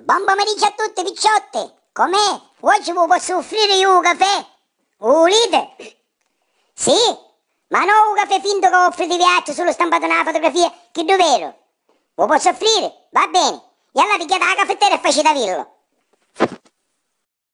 Buon pomeriggio a tutti, picciotte! Com'è? Oggi vi posso offrire io un caffè? Volete? Sì, ma non un caffè finto che offro di viaggio solo stampato nella fotografia, che dovero. Lo posso offrire? Va bene. E allora vi chiedo la caffettiera e facete a virlo.